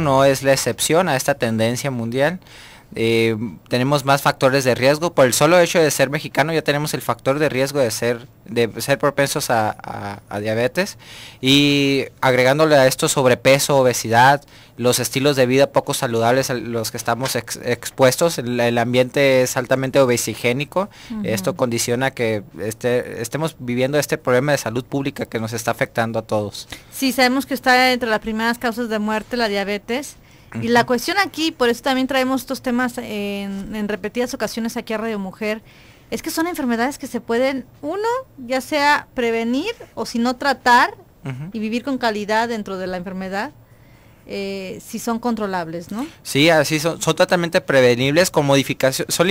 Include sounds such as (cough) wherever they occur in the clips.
no es la excepción a esta tendencia mundial. Eh, tenemos más factores de riesgo. Por el solo hecho de ser mexicano ya tenemos el factor de riesgo de ser, de ser propensos a, diabetes. Y agregándole a esto sobrepeso, obesidad, los estilos de vida poco saludables a los que estamos expuestos. El, ambiente es altamente obesigénico. Esto condiciona que este, estemos viviendo este problema de salud pública que nos está afectando a todos. Sí, sabemos que está entre las primeras causas de muerte la diabetes. Y la cuestión aquí, por eso también traemos estos temas en, repetidas ocasiones aquí a Radio Mujer, es que son enfermedades que se pueden, uno, ya sea prevenir o si no tratar y vivir con calidad dentro de la enfermedad. Eh, si son controlables, ¿no? Sí, así son, son totalmente prevenibles con modificación, son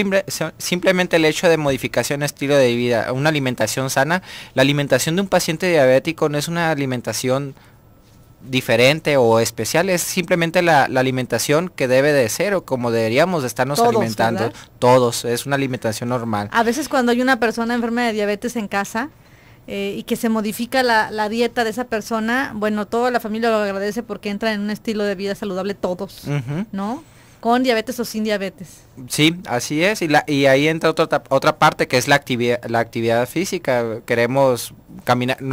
simplemente el hecho de modificación estilo de vida, una alimentación sana. La alimentación de un paciente diabético no es una alimentación diferente o especial, es simplemente la, alimentación que debe de ser o como deberíamos de estarnos alimentando todos, es una alimentación normal. A veces cuando hay una persona enferma de diabetes en casa eh, y que se modifica la, dieta de esa persona, bueno, toda la familia lo agradece porque entra en un estilo de vida saludable todos, ¿no? con diabetes o sin diabetes. Sí, así es. Y, la, y ahí entra otra, otra parte que es la actividad, la actividad física. Queremos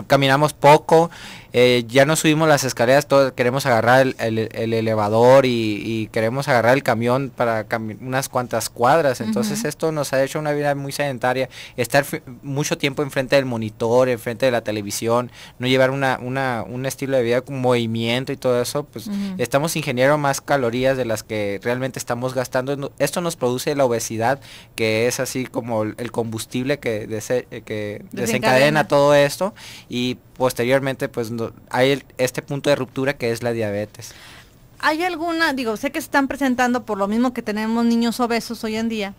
caminamos poco, eh, ya no subimos las escaleras, todos queremos agarrar el, elevador y, queremos agarrar el camión para unas cuantas cuadras. Entonces esto nos ha hecho una vida muy sedentaria, estar mucho tiempo enfrente del monitor, enfrente de la televisión, no llevar una, un estilo de vida con movimiento y todo eso, pues estamos ingeniando más calorías de las que realmente estamos gastando. Esto nos produce la obesidad, que es así como el combustible que, que desencadena, todo esto esto y posteriormente pues hay este punto de ruptura que es la diabetes. ¿Hay alguna, digo, sé que se están presentando por lo mismo que tenemos niños obesos hoy en día,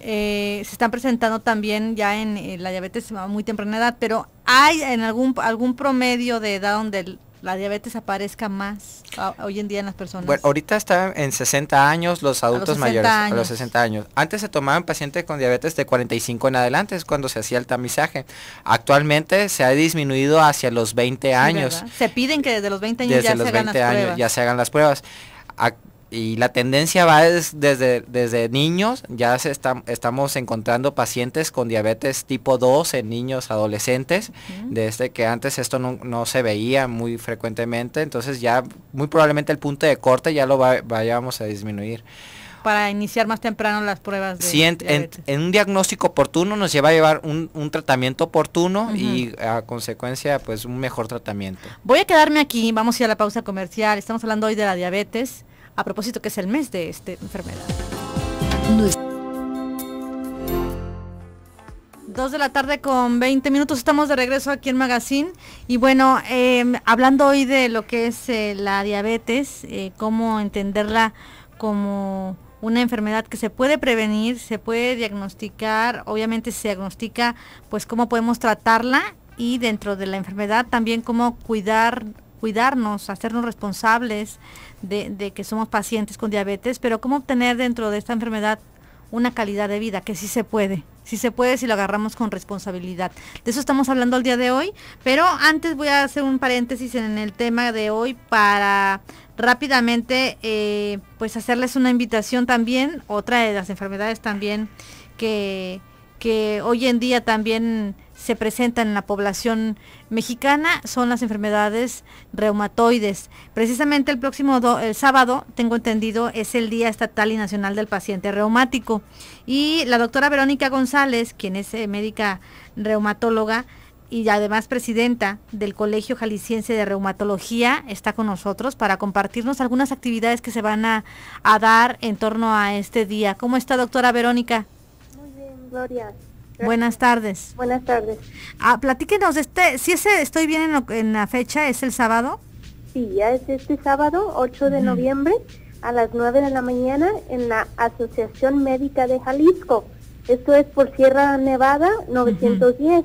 eh, se están presentando también ya en, eh, la diabetes a muy temprana edad, pero ¿hay en algún, algún promedio de edad donde el, la diabetes aparezca más ah, hoy en día en las personas? Bueno, ahorita está en 60 años los adultos mayores, a los 60 años. Antes se tomaban pacientes con diabetes de 45 en adelante, es cuando se hacía el tamizaje. Actualmente se ha disminuido hacia los 20 años. se piden que desde los 20 años, ya, se hagan las años ya se hagan las pruebas y la tendencia va desde, desde niños, ya se estamos encontrando pacientes con diabetes tipo 2 en niños adolescentes, desde que antes esto no, se veía muy frecuentemente, entonces ya muy probablemente el punto de corte ya lo vayamos a disminuir para iniciar más temprano las pruebas. De sí, en, un diagnóstico oportuno nos lleva a llevar un, tratamiento oportuno y a consecuencia pues un mejor tratamiento. Voy a quedarme aquí, vamos a ir a la pausa comercial, estamos hablando hoy de la diabetes a propósito que es el mes de esta enfermedad. 2 de la tarde con 20 minutos estamos de regreso aquí en Magazine y bueno, em, hablando hoy de lo que es eh, la diabetes, eh, cómo entenderla como una enfermedad que se puede prevenir, se puede diagnosticar, obviamente se diagnostica pues cómo podemos tratarla y dentro de la enfermedad también cómo cuidar cuidarnos, hacernos responsables de, que somos pacientes con diabetes, pero cómo obtener dentro de esta enfermedad una calidad de vida, que sí se puede, sí se puede si lo agarramos con responsabilidad. De eso estamos hablando el día de hoy, pero antes voy a hacer un paréntesis en el tema de hoy para rápidamente eh, pues hacerles una invitación también, otra de las enfermedades también que, que hoy en día también se presentan en la población mexicana son las enfermedades reumatoides. Precisamente el próximo sábado, tengo entendido, es el Día Estatal y Nacional del Paciente Reumático. Y la doctora Verónica González, quien es eh, médica reumatóloga, y además presidenta del Colegio Jalisciense de Reumatología, está con nosotros para compartirnos algunas actividades que se van a, a dar en torno a este día. ¿Cómo está, doctora Verónica? Muy bien, Gloria. Buenas tardes. Buenas tardes. Ah, platíquenos, este, si ese, estoy bien en, la fecha, ¿es el sábado? Sí, ya es este sábado, 8 de noviembre, a las 9 de la mañana, en la Asociación Médica de Jalisco. Esto es por Sierra Nevada 910.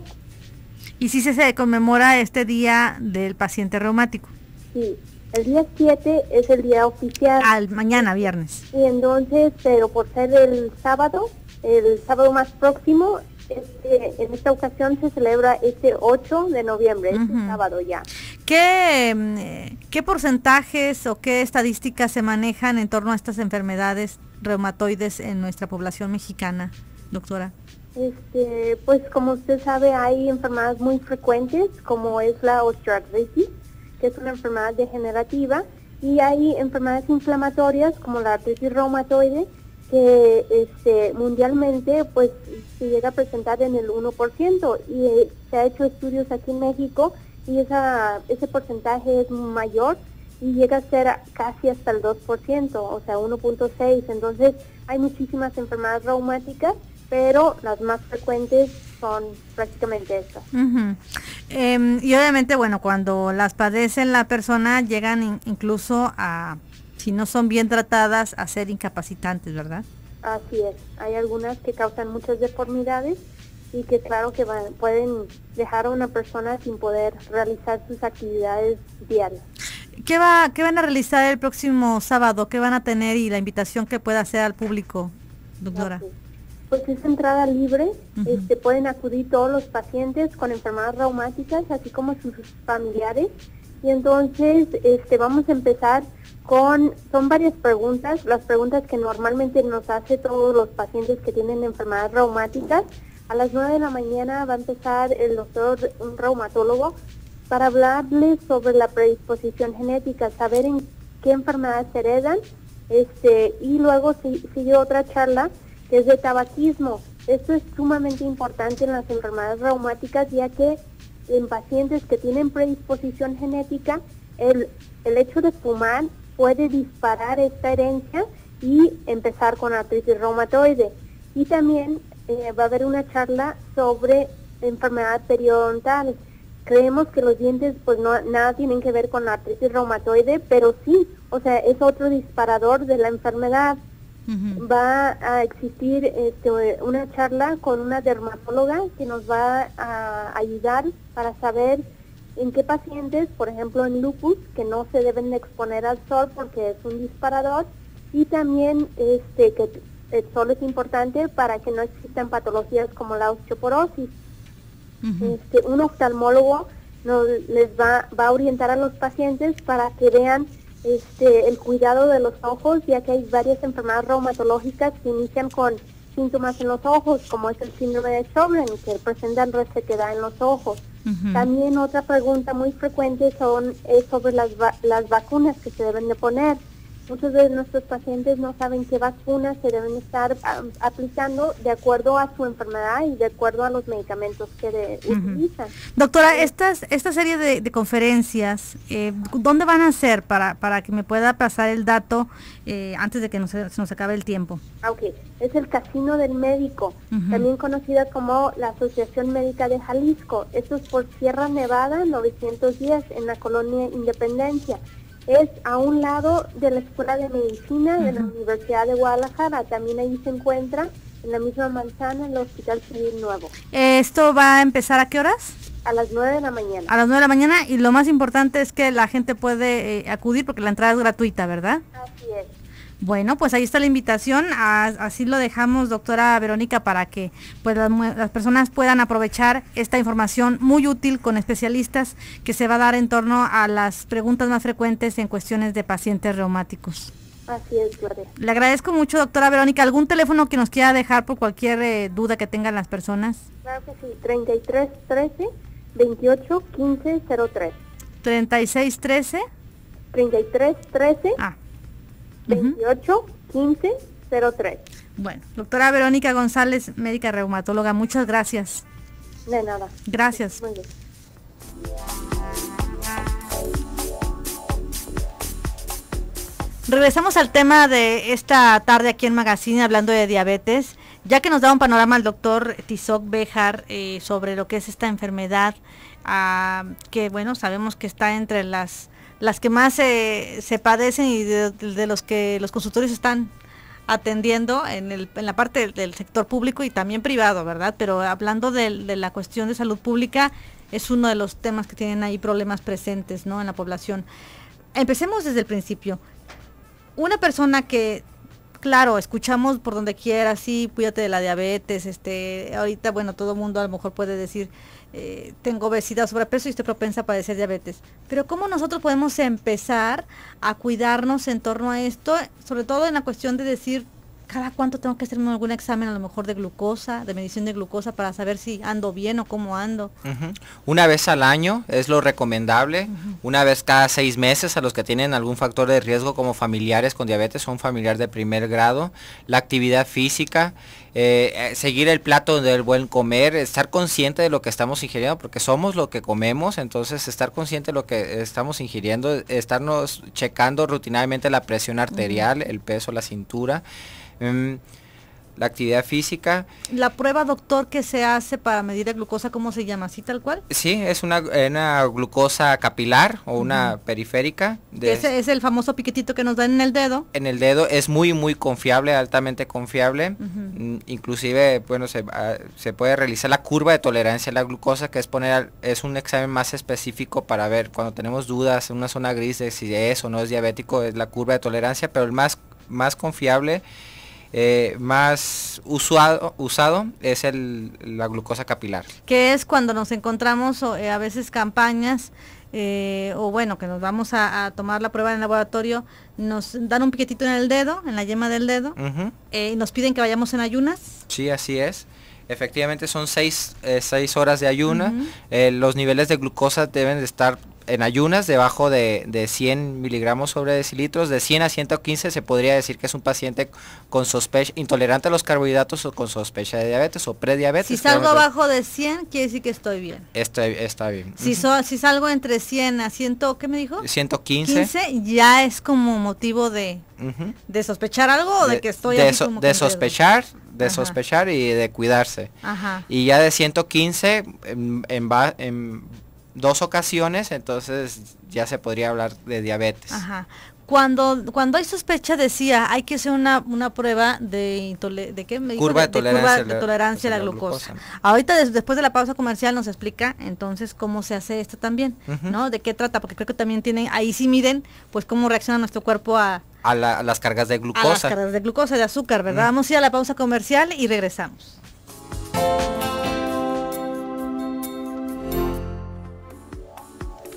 ¿Y si se, conmemora este día del paciente reumático? Sí, el día 7 es el día oficial. Al mañana, viernes. Y entonces, pero por ser el sábado, el sábado más próximo este, en esta ocasión se celebra este 8 de noviembre, este sábado ya. ¿Qué, mm, eh, ¿Qué porcentajes o qué estadísticas se manejan en torno a estas enfermedades reumatoides en nuestra población mexicana, doctora? Este, pues como usted sabe, hay enfermedades muy frecuentes, como es la osteoartritis, que es una enfermedad degenerativa, y hay enfermedades inflamatorias, como la artritis reumatoide, que este, mundialmente pues se llega a presentar en el 1% y eh, se ha hecho estudios aquí en México y esa, ese porcentaje es mayor y llega a ser casi hasta el 2%, o sea, 1.6. Entonces hay muchísimas enfermedades reumáticas, pero las más frecuentes son prácticamente estas. Em, y obviamente, bueno, cuando las padecen la persona llegan incluso a si no son bien tratadas, a ser incapacitantes, ¿verdad? Así es. Hay algunas que causan muchas deformidades y que claro que pueden dejar a una persona sin poder realizar sus actividades diarias. ¿Qué, va, ¿Qué van a realizar el próximo sábado? ¿Qué van a tener y la invitación que pueda hacer al público, doctora? Pues es entrada libre, este, pueden acudir todos los pacientes con enfermedades reumáticas, así como sus familiares. Y entonces este, vamos a empezar con, son varias preguntas, las preguntas que normalmente nos hace todos los pacientes que tienen enfermedades reumáticas. A las 9 de la mañana va a empezar el doctor, un reumatólogo, para hablarles sobre la predisposición genética, saber en qué enfermedades se heredan. Este, y luego sigue otra charla que es de tabaquismo. Esto es sumamente importante en las enfermedades reumáticas ya que en pacientes que tienen predisposición genética, el, hecho de fumar puede disparar esta herencia y empezar con artritis reumatoide. Y también eh, va a haber una charla sobre enfermedad periodontal. Creemos que los dientes pues no nada tienen que ver con artritis reumatoide, pero sí, o sea, es otro disparador de la enfermedad va a existir este, una charla con una dermatóloga que nos va a ayudar para saber en qué pacientes, por ejemplo en lupus, que no se deben exponer al sol porque es un disparador, y también este, que el sol es importante para que no existan patologías como la osteoporosis. Este, un oftalmólogo nos, les va, va a orientar a los pacientes para que vean este, el cuidado de los ojos, ya que hay varias enfermedades reumatológicas que inician con síntomas en los ojos, como es el síndrome de Sjögren, que presentan resequedad en los ojos. También otra pregunta muy frecuente son es eh, sobre las, las vacunas que se deben de poner. Muchos de nuestros pacientes no saben qué vacunas se deben estar um, aplicando de acuerdo a su enfermedad y de acuerdo a los medicamentos que utilizan. Doctora, estas, esta serie de, conferencias, eh, ¿dónde van a ser para, para que me pueda pasar el dato eh, antes de que nos, se nos acabe el tiempo? Ah, ok, es el Casino del Médico, también conocida como la Asociación Médica de Jalisco. Esto es por Sierra Nevada 910 en la colonia Independencia. Es a un lado de la Escuela de Medicina de la Universidad de Guadalajara. También ahí se encuentra, en la misma manzana, el Hospital Civil Nuevo. ¿Esto va a empezar a qué horas? A las 9 de la mañana. A las 9 de la mañana y lo más importante es que la gente puede eh, acudir porque la entrada es gratuita, ¿verdad? Así es. Bueno, pues ahí está la invitación, así lo dejamos, doctora Verónica, para que pues, las, personas puedan aprovechar esta información muy útil con especialistas que se va a dar en torno a las preguntas más frecuentes en cuestiones de pacientes reumáticos. Así es, Le agradezco mucho, doctora Verónica. ¿Algún teléfono que nos quiera dejar por cualquier eh, duda que tengan las personas? Claro que sí, 3313 28 15 03. 3613 3313 ah. 28 15 03. Bueno, doctora Verónica González, médica reumatóloga, muchas gracias. De nada. Gracias. muy bien. Regresamos al tema de esta tarde aquí en Magazine hablando de diabetes, ya que nos da un panorama el doctor Tizoc Bejar eh, sobre lo que es esta enfermedad, ah, que bueno, sabemos que está entre las las que más se padecen y de, los que los consultorios están atendiendo en, el, en la parte del, sector público y también privado, ¿verdad? Pero hablando de, de, la cuestión de salud pública, es uno de los temas que tienen ahí problemas presentes, ¿no? En la población. Empecemos desde el principio. Una persona que claro, escuchamos por donde quiera, sí, cuídate de la diabetes, este, ahorita, bueno, todo mundo a lo mejor puede decir, eh, tengo obesidad, sobrepeso y estoy propensa a padecer diabetes. Pero ¿cómo nosotros podemos empezar a cuidarnos en torno a esto? Sobre todo en la cuestión de decir, cada cuánto tengo que hacerme algún examen, a lo mejor de glucosa, de medición de glucosa, para saber si ando bien o cómo ando. Una vez al año es lo recomendable, una vez cada seis meses a los que tienen algún factor de riesgo como familiares con diabetes o un familiar de primer grado, la actividad física, eh, eh, seguir el plato del buen comer, estar consciente de lo que estamos ingiriendo, porque somos lo que comemos, entonces estar consciente de lo que estamos ingiriendo, estarnos checando rutinariamente la presión arterial, el peso, la cintura la actividad física. La prueba, doctor, que se hace para medir la glucosa, ¿cómo se llama? ¿Así tal cual? Sí, es una, eh, glucosa capilar o una periférica. De Ese es el famoso piquetito que nos dan en el dedo. En el dedo es muy, muy confiable, altamente confiable. Mm, inclusive, bueno, ah, se, puede realizar la curva de tolerancia la glucosa, que es poner, es un examen más específico para ver cuando tenemos dudas en una zona gris de si es o no es diabético, es la curva de tolerancia, pero el más, más confiable eh, más usado, usado es el, la glucosa capilar. Que es cuando nos encontramos eh, a veces campañas eh, o bueno, que nos vamos a, tomar la prueba en el laboratorio, nos dan un piquetito en el dedo, en la yema del dedo, y nos piden que vayamos en ayunas. Sí, así es. Efectivamente son seis, horas de ayuna. los niveles de glucosa deben de estar en ayunas debajo de, 100 miligramos sobre decilitros, de 100 a 115 se podría decir que es un paciente con sospecha, intolerante a los carbohidratos o con sospecha de diabetes o prediabetes. Si salgo abajo de 100 quiere decir que estoy bien. Estoy, está bien. Si, salgo entre 100 a 100, ¿qué me dijo? 115. 15, ya es como motivo de, sospechar algo o de, que estoy... De, de sospechar, de sospechar y de cuidarse. Ajá. Y ya de 115 en, en, en dos ocasiones, entonces ya se podría hablar de diabetes. Ajá. Cuando, cuando hay sospecha decía, hay que hacer una, una prueba de, de, ¿qué? Me curva, de, tolerancia, de, tolerancia, a la glucosa. Ahorita después de la pausa comercial nos explica entonces cómo se hace esto también, ¿no? De qué trata, porque creo que también tienen, ahí sí miden pues cómo reacciona nuestro cuerpo a, las cargas de glucosa. A las cargas de glucosa, de azúcar, ¿verdad? Vamos a a la pausa comercial y regresamos.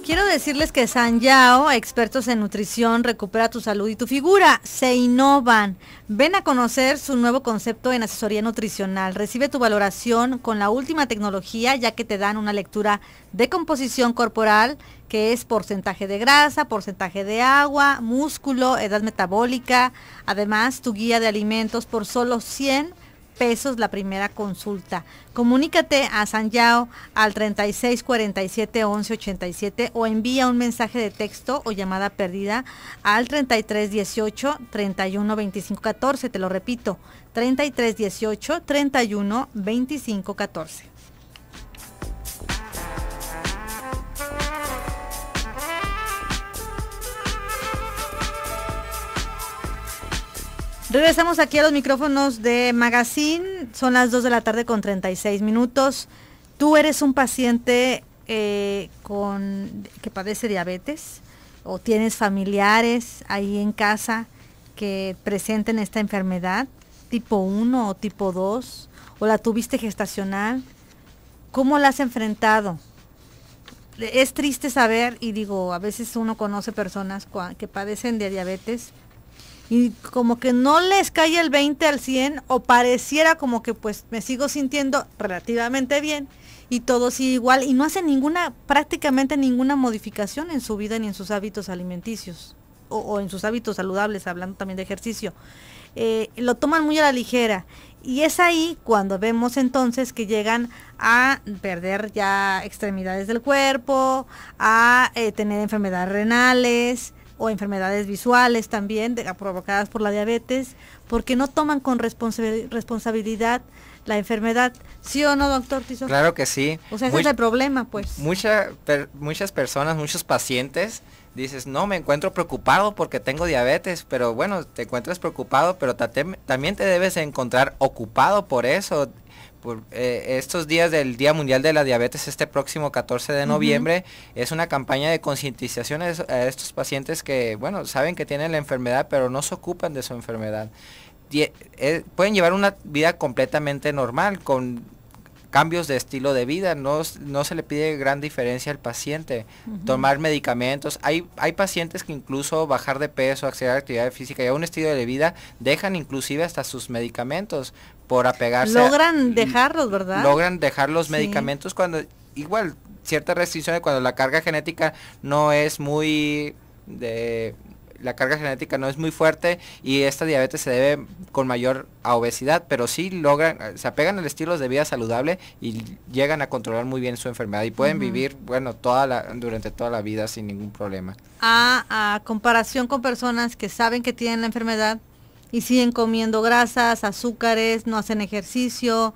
Quiero decirles que San Yao, expertos en nutrición, recupera tu salud y tu figura. Se innovan. Ven a conocer su nuevo concepto en asesoría nutricional. Recibe tu valoración con la última tecnología, ya que te dan una lectura de composición corporal, que es porcentaje de grasa, porcentaje de agua, músculo, edad metabólica. Además, tu guía de alimentos por solo 100 pesos la primera consulta. Comunícate a San Yao al 36 47 11 87 o envía un mensaje de texto o llamada perdida al 33 18 31 25 14. Te lo repito, 33 18 31 25 14. Regresamos aquí a los micrófonos de Magazine. Son las 2 de la tarde con 36 minutos. Tú eres un paciente eh, con, que padece diabetes o tienes familiares ahí en casa que presenten esta enfermedad, tipo 1 o tipo 2, o la tuviste gestacional. ¿Cómo la has enfrentado? Es triste saber, y digo, a veces uno conoce personas que padecen de diabetes, y como que no les cae el 20 al 100 o pareciera como que pues me sigo sintiendo relativamente bien y todo sigue igual y no hace ninguna, prácticamente ninguna modificación en su vida ni en sus hábitos alimenticios o, en sus hábitos saludables, hablando también de ejercicio. Eh, lo toman muy a la ligera y es ahí cuando vemos entonces que llegan a perder ya extremidades del cuerpo, a eh, tener enfermedades renales, o enfermedades visuales también de, provocadas por la diabetes, porque no toman con responsabilidad la enfermedad. ¿Sí o no, doctor Claro que sí. O sea, ese es el problema, pues. Mucha, muchas personas, muchos pacientes dices, no, me encuentro preocupado porque tengo diabetes, pero bueno, te encuentras preocupado, pero también te debes encontrar ocupado por eso, por, eh, estos días del Día Mundial de la Diabetes, este próximo 14 de noviembre, es una campaña de concientización a, estos pacientes que, bueno, saben que tienen la enfermedad, pero no se ocupan de su enfermedad. Eh, eh, pueden llevar una vida completamente normal, con cambios de estilo de vida, no, se le pide gran diferencia al paciente. Tomar medicamentos, hay, hay pacientes que incluso bajar de peso, acceder a actividad física y a un estilo de vida, dejan inclusive hasta sus medicamentos por Logran dejarlos, ¿verdad? Logran dejar los medicamentos cuando igual ciertas restricciones cuando la carga genética no es muy de la carga genética no es muy fuerte y esta diabetes se debe con mayor a obesidad, pero sí logran, se apegan al estilo de vida saludable y llegan a controlar muy bien su enfermedad y pueden vivir, bueno, toda la, durante toda la vida sin ningún problema. Ah, a comparación con personas que saben que tienen la enfermedad, y siguen comiendo grasas, azúcares, no hacen ejercicio,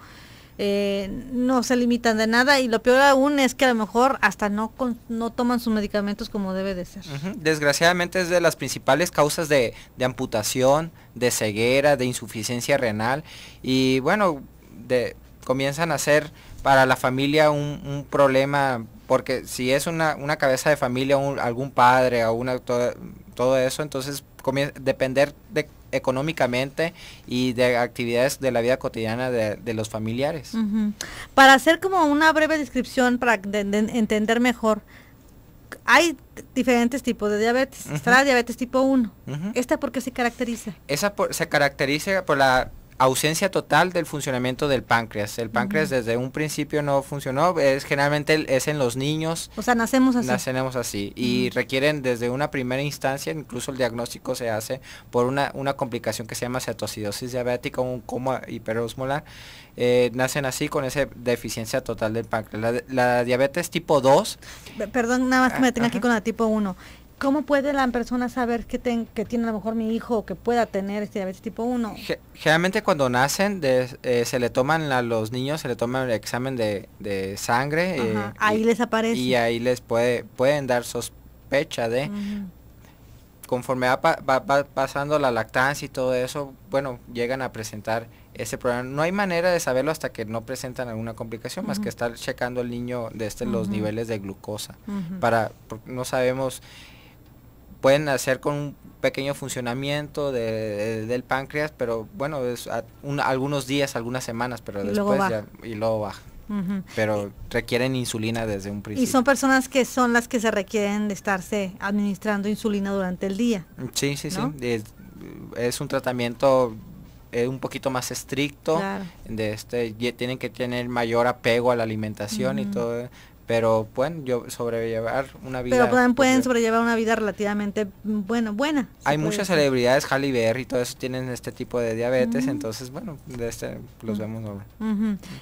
eh, no se limitan de nada y lo peor aún es que a lo mejor hasta no, no toman sus medicamentos como debe de ser. Desgraciadamente es de las principales causas de, amputación, de ceguera, de insuficiencia renal y bueno, de, comienzan a ser para la familia un, un problema porque si es una, una cabeza de familia, algún padre o una, todo, todo eso, entonces depender de económicamente y de actividades de la vida cotidiana de, los familiares. Para hacer como una breve descripción, para entender mejor, hay diferentes tipos de diabetes. Está la diabetes tipo 1. ¿Esta por qué se caracteriza? Esa se caracteriza por la ausencia total del funcionamiento del páncreas. El páncreas desde un principio no funcionó, es generalmente es en los niños. O sea, nacemos así. Nacemos así y requieren desde una primera instancia, incluso el diagnóstico se hace por una, una complicación que se llama cetoacidosis diabética o un coma hiperosmolar. Eh, nacen así con esa deficiencia total del páncreas. La, diabetes tipo 2. Perdón, nada más que me ah, tenga aquí con la tipo 1. ¿Cómo puede la persona saber que, que tiene a lo mejor mi hijo que pueda tener este diabetes tipo 1? generalmente cuando nacen eh, se le toman a los niños, se le toman el examen de, sangre. Eh, ahí les aparece. Y ahí les puede, pueden dar sospecha de... Conforme va, pasando la lactancia y todo eso, bueno, llegan a presentar ese problema. No hay manera de saberlo hasta que no presentan alguna complicación, más que estar checando el niño de este, los niveles de glucosa. Para, no sabemos pueden hacer con un pequeño funcionamiento del páncreas, pero bueno, es algunos días, algunas semanas, pero después ya, y luego baja. Pero requieren insulina desde un principio. Y son personas que son las que se requieren de estarse administrando insulina durante el día. Sí, sí, sí. Es, un tratamiento eh, un poquito más estricto. De este, tienen que tener mayor apego a la alimentación y todo pero pues, pueden yo sobrellevar una vida pero pueden, pueden sobrellevar una vida relativamente mm, bueno buena hay muchas celebridades Halle Berry y todo eso tienen este tipo de diabetes entonces bueno de este los vemos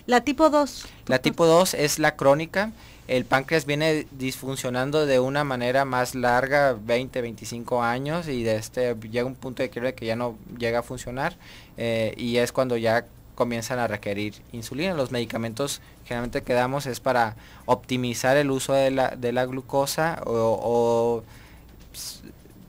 la tipo 2 la tipo 2 es la crónica el páncreas viene disfuncionando de una manera más larga 20 25 años y de este llega un punto de quiebre que ya no llega a funcionar eh, y es cuando ya comienzan a requerir insulina. Los medicamentos generalmente que damos es para optimizar el uso de la, de la glucosa o,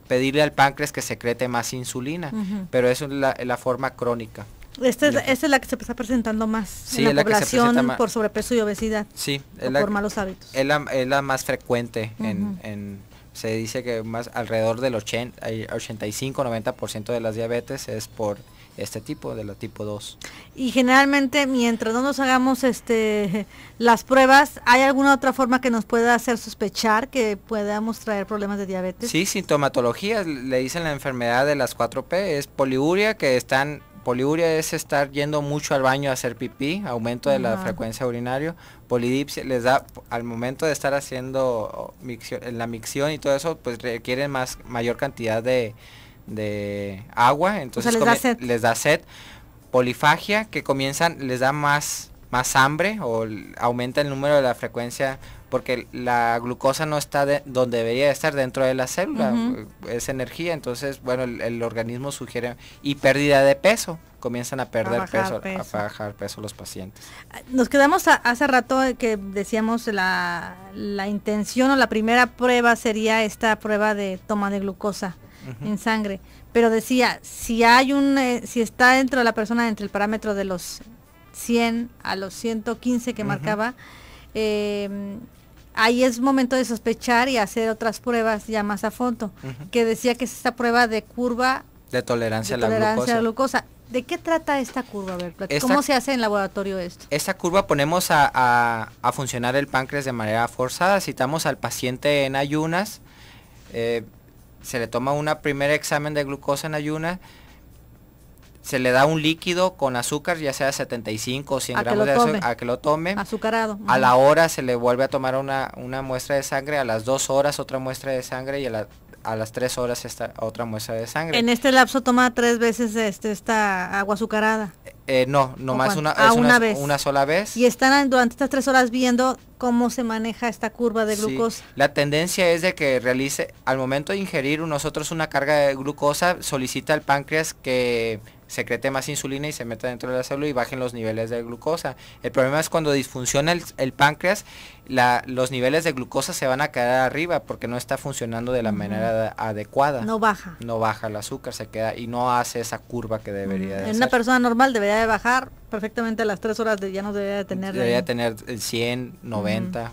pedirle al páncreas que secrete más insulina, pero es la, forma crónica. Esta es, la, que se está presentando más sí, en la, población por sobrepeso y obesidad. Sí, por malos hábitos. Es la, es más frecuente. en, se dice que más alrededor del 80, 85-90% eh, de las diabetes es por este tipo, de la tipo 2. Y generalmente, mientras no nos hagamos este, las pruebas, ¿hay alguna otra forma que nos pueda hacer sospechar que podamos traer problemas de diabetes? Sí, sintomatología, le dicen la enfermedad de las 4P, es poliuria, que están, poliuria es estar yendo mucho al baño a hacer pipí, aumento de la frecuencia urinario, polidipsia les da, al momento de estar haciendo la micción y todo eso, pues requieren más, mayor cantidad de de agua, entonces les, da sed. Polifagia, que comienzan, les da más, más hambre o aumenta el número de la frecuencia porque la glucosa no está de donde debería estar dentro de la célula, es energía, entonces bueno, el, organismo sugiere y pérdida de peso, comienzan a perder peso, a bajar peso los pacientes. Ah, nos quedamos hace rato eh, que decíamos la, la intención o la primera prueba sería esta prueba de toma de glucosa en sangre. Pero decía, si hay un, eh, si está dentro de la persona entre el parámetro de los 100 a los 115 que marcaba, em, ahí es momento de sospechar y hacer otras pruebas ya más a fondo, que decía que es esta prueba de curva de tolerancia, a, la tolerancia a la glucosa. ¿De qué trata esta curva? A ver, ¿Cómo se hace en laboratorio esto? Esta curva ponemos a, a, a funcionar el páncreas de manera forzada, citamos al paciente en ayunas, eh, se le toma un primer examen de glucosa en ayuna, se le da un líquido con azúcar, ya sea 75 o 100 gramos de azúcar, a que lo tome. Azucarado. A la hora se le vuelve a tomar una, una muestra de sangre, a las dos horas otra muestra de sangre y a, las 3 horas otra muestra de sangre. En este lapso toma tres veces este, esta agua azucarada. Eh, no, nomás una, ah, una, sola vez. Y están durante estas tres horas viendo cómo se maneja esta curva de glucosa. La tendencia es de que realice, al momento de ingerir nosotros una carga de glucosa, solicita al páncreas que secrete más insulina y se meta dentro de la célula y bajen los niveles de glucosa. El problema es cuando disfunciona el, páncreas, los niveles de glucosa se van a quedar arriba porque no está funcionando de la manera adecuada. No baja. No baja el azúcar, se queda y no hace esa curva que debería En una persona normal debería de bajar perfectamente a las 3 horas de, ya no debería de tener debería tener el 100 90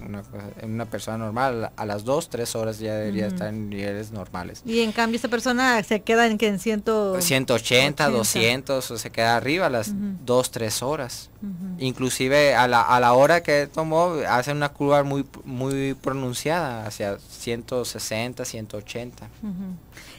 una, persona normal a las 2 3 horas ya debería estar en niveles normales y en cambio esta persona se queda en que en 180 200 o se queda arriba a las 23 2 3 horas inclusive a la, a la hora que tomó hace una curva muy muy pronunciada hacia 160 180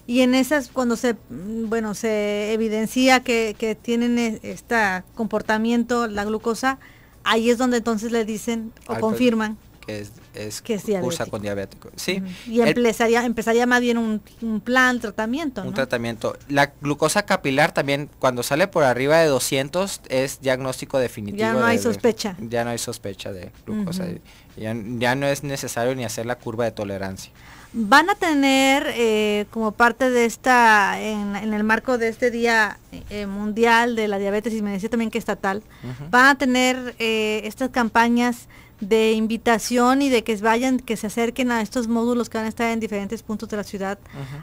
y en esas cuando se mm, bueno se evidencia que, que tienen este comportamiento la glucosa ahí es donde entonces le dicen o confirman que es, que cursa con diabético. Sí. Y empezaría, empezaría más bien un, un plan, tratamiento. Un tratamiento. La glucosa capilar también, cuando sale por arriba de 200, es diagnóstico definitivo. Ya no hay sospecha. ya no hay sospecha de glucosa. ya, no es necesario ni hacer la curva de tolerancia. Van a tener eh, como parte de esta, en, el marco de este Día eh, Mundial de la Diabetes y me decía también que estatal, van a tener eh, estas campañas de invitación y de que vayan, que se acerquen a estos módulos que van a estar en diferentes puntos de la ciudad,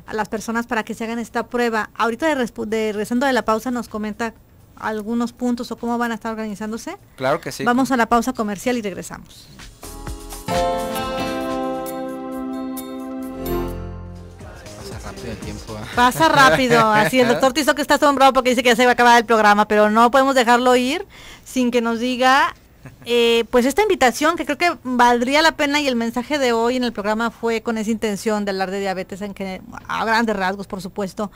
a las personas para que se hagan esta prueba. Ahorita de, regresando de la pausa nos comenta algunos puntos o cómo van a estar organizándose. Claro que sí. Vamos a la pausa comercial y regresamos. Pasa rápido El tiempo. ¿eh? Pasa rápido, así el doctor (laughs) Tizo que está asombrado porque dice que ya se va a acabar el programa, pero no podemos dejarlo ir sin que nos diga eh, pues esta invitación que creo que valdría la pena y el mensaje de hoy en el programa fue con esa intención de hablar de diabetes en que, a grandes rasgos por supuesto,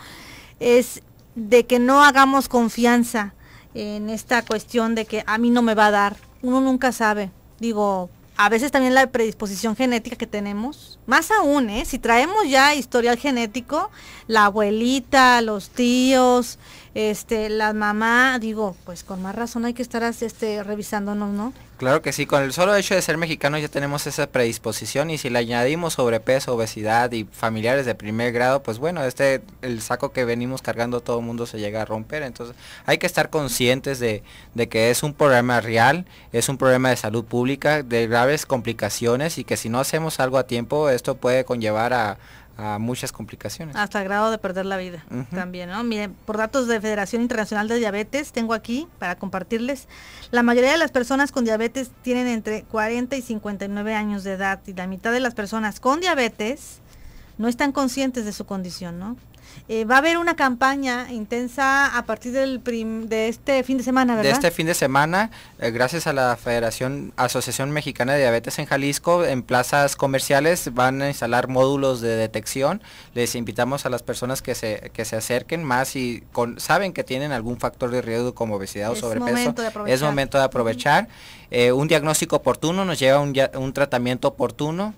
es de que no hagamos confianza en esta cuestión de que a mí no me va a dar. Uno nunca sabe. Digo, a veces también la predisposición genética que tenemos, más aún, ¿eh? si traemos ya historial genético, la abuelita, los tíos, este, la mamá, digo, pues con más razón hay que estar este, revisándonos, ¿no? Claro que sí, con el solo hecho de ser mexicano ya tenemos esa predisposición y si le añadimos sobrepeso, obesidad y familiares de primer grado, pues bueno, este el saco que venimos cargando todo el mundo se llega a romper, entonces hay que estar conscientes de, de que es un problema real, es un problema de salud pública, de graves complicaciones y que si no hacemos algo a tiempo esto puede conllevar a, a muchas complicaciones. Hasta el grado de perder la vida también, ¿no? Miren, por datos de Federación Internacional de Diabetes, tengo aquí para compartirles, la mayoría de las personas con diabetes tienen entre 40 y 59 años de edad y la mitad de las personas con diabetes no están conscientes de su condición, ¿no? Eh, va a haber una campaña intensa a partir del de este fin de semana, ¿verdad? De este fin de semana, eh, gracias a la Federación Asociación Mexicana de Diabetes en Jalisco, en plazas comerciales van a instalar módulos de detección. Les invitamos a las personas que se, que se acerquen más y saben que tienen algún factor de riesgo como obesidad o sobrepeso. es momento de aprovechar. Eh, un diagnóstico oportuno nos lleva a un, un tratamiento oportuno.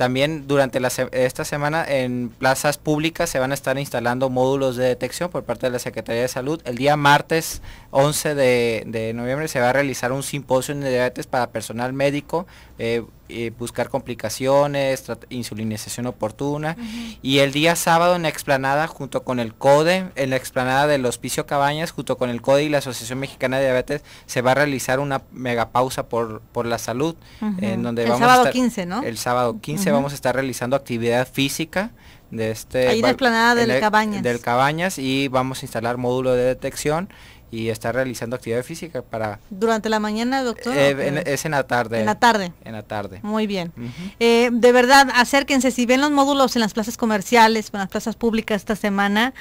También durante esta semana en plazas públicas se van a estar instalando módulos de detección por parte de la Secretaría de Salud. El día martes 11 de, noviembre se va a realizar un simposio de diabetes para personal médico. Eh, eh, buscar complicaciones, insulinización oportuna. Y el día sábado en la explanada, junto con el CODE, en la explanada del Hospicio Cabañas, junto con el CODE y la Asociación Mexicana de Diabetes, se va a realizar una megapausa por, por la salud. en donde el sábado 15, ¿no? El sábado 15 vamos a estar realizando actividad física de este... Ahí de la explanada del, Cabañas. Del Cabañas y vamos a instalar módulo de detección y está realizando actividad física para... ¿Durante la mañana, doctor? Eh, es en la tarde. En la tarde. En la tarde. Muy bien. Eh, de verdad, acérquense, si ven los módulos en las plazas comerciales, en las plazas públicas esta semana,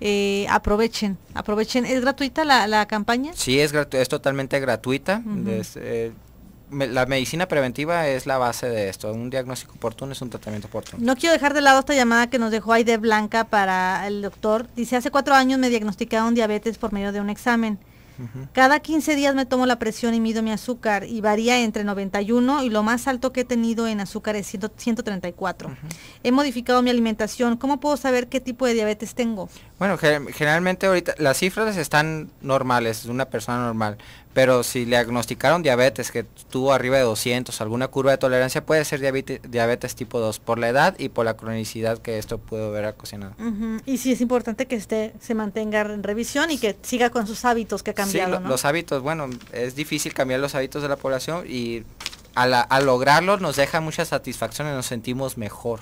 eh, aprovechen, aprovechen. ¿Es gratuita la, la campaña? Sí, es, es totalmente gratuita la medicina preventiva es la base de esto. Un diagnóstico oportuno es un tratamiento oportuno. No quiero dejar de lado esta llamada que nos dejó Aide Blanca para el doctor. Dice, hace cuatro años me diagnosticaron diabetes por medio de un examen. Cada 15 días me tomo la presión y mido mi azúcar y varía entre 91 y lo más alto que he tenido en azúcar es 134. He modificado mi alimentación. ¿Cómo puedo saber qué tipo de diabetes tengo? Bueno, generalmente ahorita las cifras están normales, es una persona normal, pero si le diagnosticaron diabetes que tuvo arriba de 200, alguna curva de tolerancia, puede ser diabetes, tipo 2 por la edad y por la cronicidad que esto pudo haber ocasionado. Y sí es importante que esté, se mantenga en revisión y que siga con sus hábitos que ha cambiado. los hábitos, bueno, es difícil cambiar los hábitos de la población y al, lograrlo nos deja mucha satisfacción y nos sentimos mejor.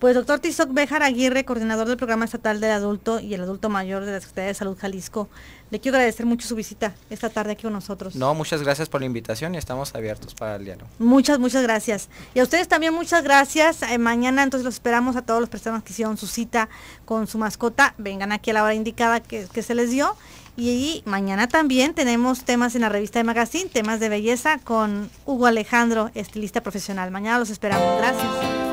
Pues doctor Tizoc Bejar Aguirre, coordinador del Programa Estatal del Adulto y el Adulto Mayor de la Secretaría de Salud Jalisco, le quiero agradecer mucho su visita esta tarde aquí con nosotros. No, muchas gracias por la invitación y estamos abiertos para el diálogo. Muchas, muchas gracias. Y a ustedes también muchas gracias. Eh, mañana entonces los esperamos a todos los personas que hicieron su cita con su mascota. Vengan aquí a la hora indicada que se les dio y mañana también tenemos temas en la revista de Magazine, temas de belleza con Hugo Alejandro, estilista profesional. Mañana los esperamos. Gracias.